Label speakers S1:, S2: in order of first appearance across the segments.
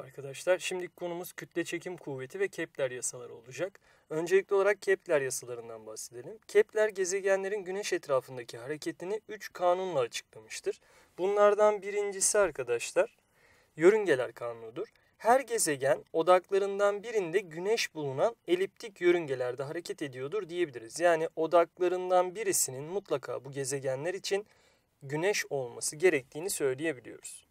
S1: Merhaba arkadaşlar. Şimdiki konumuz kütle çekim kuvveti ve Kepler yasaları olacak. Öncelikli olarak Kepler yasalarından bahsedelim. Kepler gezegenlerin güneş etrafındaki hareketini 3 kanunla açıklamıştır. Bunlardan birincisi arkadaşlar yörüngeler kanunudur. Her gezegen odaklarından birinde güneş bulunan eliptik yörüngelerde hareket ediyordur diyebiliriz. Yani odaklarından birisinin mutlaka bu gezegenler için güneş olması gerektiğini söyleyebiliyoruz.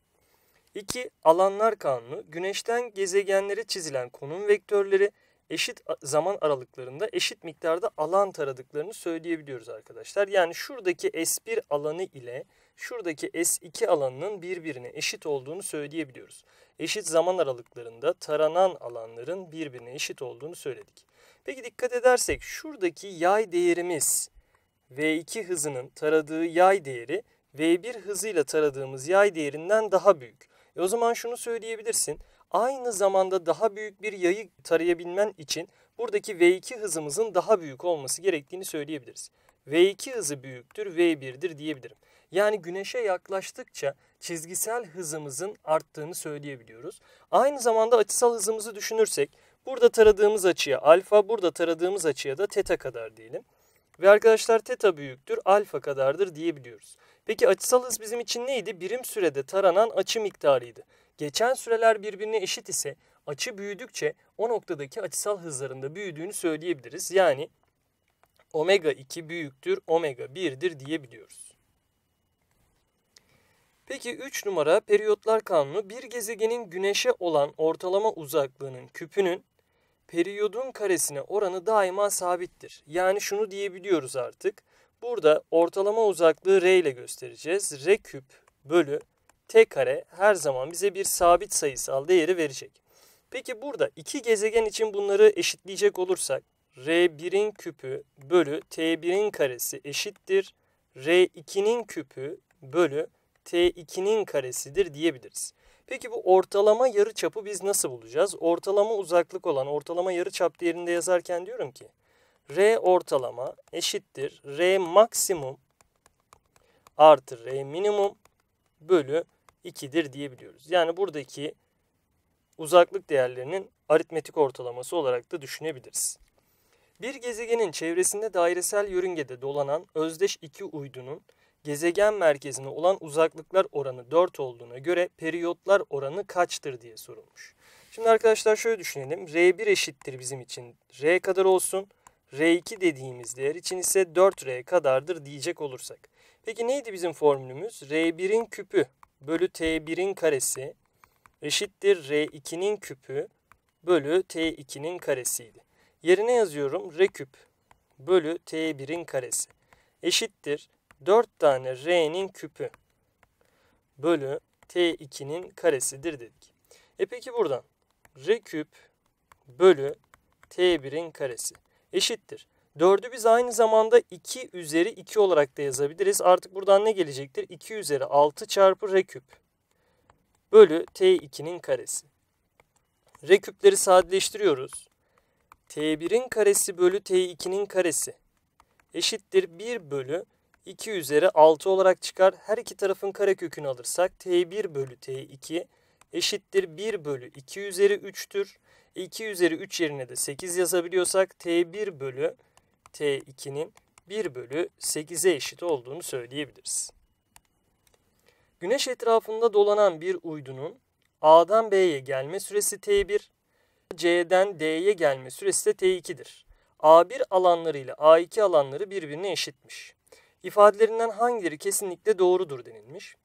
S1: 2. Alanlar kanunu güneşten gezegenlere çizilen konum vektörleri eşit zaman aralıklarında eşit miktarda alan taradıklarını söyleyebiliyoruz arkadaşlar. Yani şuradaki S1 alanı ile şuradaki S2 alanının birbirine eşit olduğunu söyleyebiliyoruz. Eşit zaman aralıklarında taranan alanların birbirine eşit olduğunu söyledik. Peki dikkat edersek şuradaki yay değerimiz V2 hızının taradığı yay değeri V1 hızıyla taradığımız yay değerinden daha büyük. E o zaman şunu söyleyebilirsin. Aynı zamanda daha büyük bir yayı tarayabilmen için buradaki V2 hızımızın daha büyük olması gerektiğini söyleyebiliriz. V2 hızı büyüktür, V1'dir diyebilirim. Yani güneşe yaklaştıkça çizgisel hızımızın arttığını söyleyebiliyoruz. Aynı zamanda açısal hızımızı düşünürsek
S2: burada taradığımız
S1: açıya alfa, burada taradığımız açıya da teta kadar diyelim. Ve arkadaşlar teta büyüktür, alfa kadardır diyebiliyoruz. Peki açısal hız bizim için neydi? Birim sürede taranan açı miktarıydı. Geçen süreler birbirine eşit ise açı büyüdükçe o noktadaki açısal hızlarında büyüdüğünü söyleyebiliriz. Yani omega 2 büyüktür, omega 1'dir diyebiliyoruz. Peki 3 numara periyotlar kanunu bir gezegenin güneşe olan ortalama uzaklığının küpünün periyodun karesine oranı daima sabittir. Yani şunu diyebiliyoruz artık. Burada ortalama uzaklığı r ile göstereceğiz. r küp bölü t kare her zaman bize bir sabit sayısal değeri verecek. Peki burada iki gezegen için bunları eşitleyecek olursak r1'in küpü bölü t1'in karesi eşittir r2'nin küpü bölü t2'nin karesidir diyebiliriz. Peki bu ortalama yarı çapı biz nasıl bulacağız? Ortalama uzaklık olan ortalama yarı çap değerinde yazarken diyorum ki R ortalama eşittir R maksimum artı R minimum bölü 2'dir diyebiliyoruz. Yani buradaki uzaklık değerlerinin aritmetik ortalaması olarak da düşünebiliriz. Bir gezegenin çevresinde dairesel yörüngede dolanan özdeş iki uydunun gezegen merkezine olan uzaklıklar oranı 4 olduğuna göre periyotlar oranı kaçtır diye sorulmuş. Şimdi arkadaşlar şöyle düşünelim. R1 eşittir bizim için R kadar olsun. R2 dediğimiz değer için ise 4R kadardır diyecek olursak. Peki neydi bizim formülümüz? R1'in küpü bölü T1'in karesi eşittir R2'nin küpü bölü T2'nin karesiydi. Yerine yazıyorum R küp bölü T1'in karesi eşittir 4 tane r'nin küpü bölü t2'nin karesidir dedik. E peki buradan r küp bölü t1'in karesi eşittir. 4'ü biz aynı zamanda 2 üzeri 2 olarak da yazabiliriz. Artık buradan ne gelecektir? 2 üzeri 6 çarpı r küp bölü t2'nin karesi. R küpleri sadeleştiriyoruz. t1'in karesi bölü t2'nin karesi eşittir 1 bölü 2 üzeri 6 olarak çıkar. Her iki tarafın karekökünü alırsak t1 bölü t2 eşittir 1 bölü 2 üzeri 3'tür. 2 üzeri 3 yerine de 8 yazabiliyorsak t1 bölü t2'nin 1 bölü 8'e eşit olduğunu söyleyebiliriz. Güneş etrafında dolanan bir uydunun A'dan B'ye gelme süresi T1, C'den D'ye gelme süresi de T2'dir. A1 alanları ile A2 alanları birbirine eşitmiş ifadelerinden hangileri kesinlikle doğrudur denilmiş.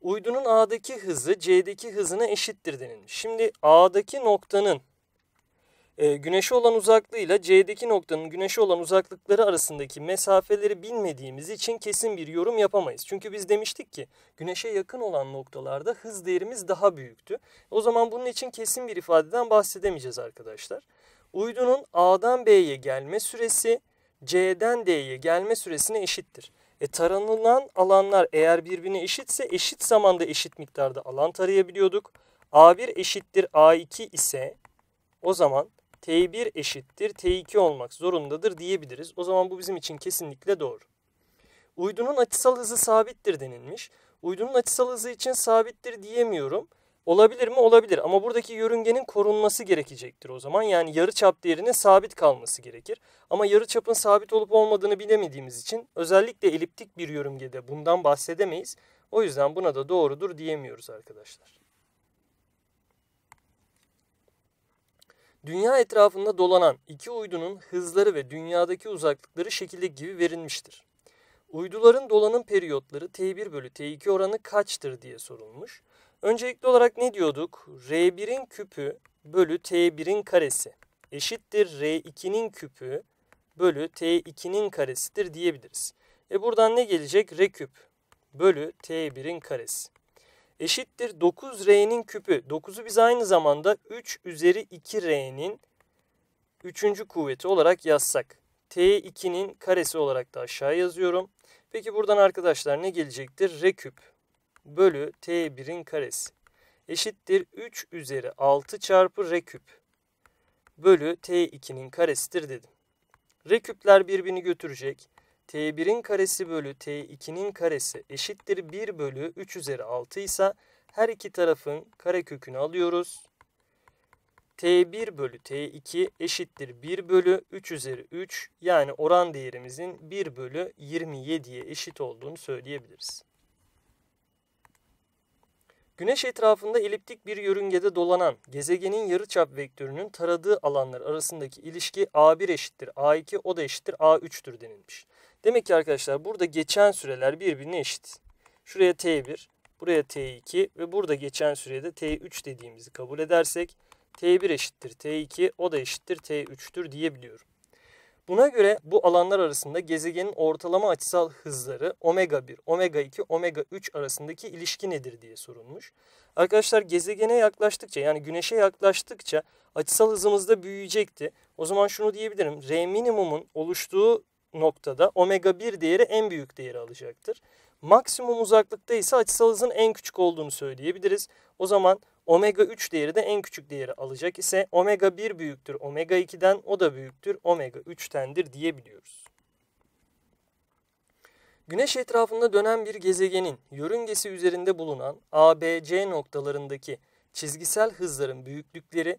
S1: Uydunun A'daki hızı C'deki hızına eşittir denilmiş. Şimdi A'daki noktanın e, güneşe olan uzaklığıyla C'deki noktanın güneşe olan uzaklıkları arasındaki mesafeleri bilmediğimiz için kesin bir yorum yapamayız. Çünkü biz demiştik ki güneşe yakın olan noktalarda hız değerimiz daha büyüktü. O zaman bunun için kesin bir ifadeden bahsedemeyeceğiz arkadaşlar. Uydunun A'dan B'ye gelme süresi C'den D'ye gelme süresine eşittir. E, taranılan alanlar eğer birbirine eşitse eşit zamanda eşit miktarda alan tarayabiliyorduk. A1 eşittir A2 ise o zaman T1 eşittir T2 olmak zorundadır diyebiliriz. O zaman bu bizim için kesinlikle doğru. Uydunun açısal hızı sabittir denilmiş. Uydunun açısal hızı için sabittir diyemiyorum. Olabilir mi? Olabilir ama buradaki yörüngenin korunması gerekecektir o zaman. Yani yarı çap değerinin sabit kalması gerekir. Ama yarı çapın sabit olup olmadığını bilemediğimiz için özellikle eliptik bir yörüngede bundan bahsedemeyiz. O yüzden buna da doğrudur diyemiyoruz arkadaşlar. Dünya etrafında dolanan iki uydunun hızları ve dünyadaki uzaklıkları şekilde gibi verilmiştir. Uyduların dolanım periyotları T1 bölü T2 oranı kaçtır diye sorulmuş. Öncelikli olarak ne diyorduk? R1'in küpü bölü T1'in karesi eşittir R2'nin küpü bölü T2'nin karesidir diyebiliriz. E buradan ne gelecek? R küp bölü T1'in karesi. Eşittir 9R'nin küpü. 9'u biz aynı zamanda 3 üzeri 2R'nin 3. kuvveti olarak yazsak. T2'nin karesi olarak da aşağı yazıyorum. Peki buradan arkadaşlar ne gelecektir? R küp bölü t1'in karesi eşittir 3 üzeri 6 çarpı r küp bölü t2'nin karesidir dedim. R küpler birbirini götürecek. t1'in karesi bölü t2'nin karesi eşittir 1 bölü 3 üzeri 6 ise her iki tarafın karekökünü alıyoruz. T1 bölü T2 eşittir 1 bölü 3 üzeri 3 yani oran değerimizin 1 bölü 27'ye eşit olduğunu söyleyebiliriz. Güneş etrafında eliptik bir yörüngede dolanan gezegenin yarıçap vektörünün taradığı alanlar arasındaki ilişki A1 eşittir A2 o da eşittir A3'tür denilmiş. Demek ki arkadaşlar burada geçen süreler birbirine eşit. Şuraya T1, buraya T2 ve burada geçen sürede T3 dediğimizi kabul edersek T1 eşittir T2 o da eşittir T3'tür diyebiliyorum. Buna göre bu alanlar arasında gezegenin ortalama açısal hızları omega 1, omega 2, omega 3 arasındaki ilişki nedir diye sorulmuş. Arkadaşlar gezegene yaklaştıkça yani güneşe yaklaştıkça açısal hızımız da büyüyecekti. O zaman şunu diyebilirim. R minimumun oluştuğu noktada omega 1 değeri en büyük değeri alacaktır. Maksimum uzaklıkta ise açısal hızın en küçük olduğunu söyleyebiliriz. O zaman Omega 3 değeri de en küçük değeri alacak ise omega 1 büyüktür omega 2'den o da büyüktür omega 3'tendir diyebiliyoruz. Güneş etrafında dönen bir gezegenin yörüngesi üzerinde bulunan ABC noktalarındaki çizgisel hızların büyüklükleri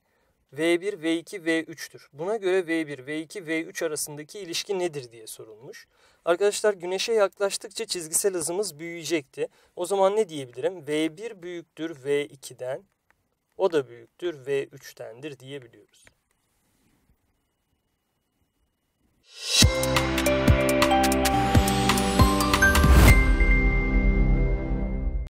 S1: V1, V2, V3'tür. Buna göre V1, V2, V3 arasındaki ilişki nedir diye sorulmuş. Arkadaşlar güneşe yaklaştıkça çizgisel hızımız büyüyecekti. O zaman ne diyebilirim? V1 büyüktür V2'den. O da büyüktür ve üçtendir diyebiliyoruz. Müzik